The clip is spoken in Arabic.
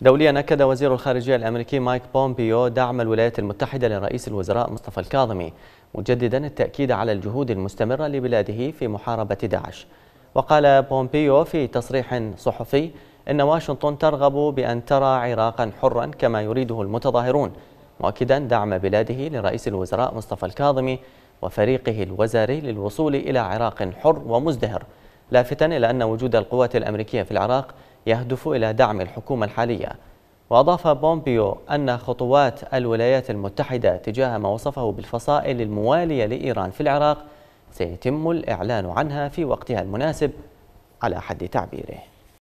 دوليا أكد وزير الخارجية الأمريكي مايك بومبيو دعم الولايات المتحدة لرئيس الوزراء مصطفى الكاظمي مجددا التأكيد على الجهود المستمرة لبلاده في محاربة داعش وقال بومبيو في تصريح صحفي إن واشنطن ترغب بأن ترى عراقا حرا كما يريده المتظاهرون مؤكدا دعم بلاده لرئيس الوزراء مصطفى الكاظمي وفريقه الوزاري للوصول إلى عراق حر ومزدهر لافتا إلى أن وجود القوات الأمريكية في العراق يهدف إلى دعم الحكومة الحالية وأضاف بومبيو أن خطوات الولايات المتحدة تجاه ما وصفه بالفصائل الموالية لإيران في العراق سيتم الإعلان عنها في وقتها المناسب على حد تعبيره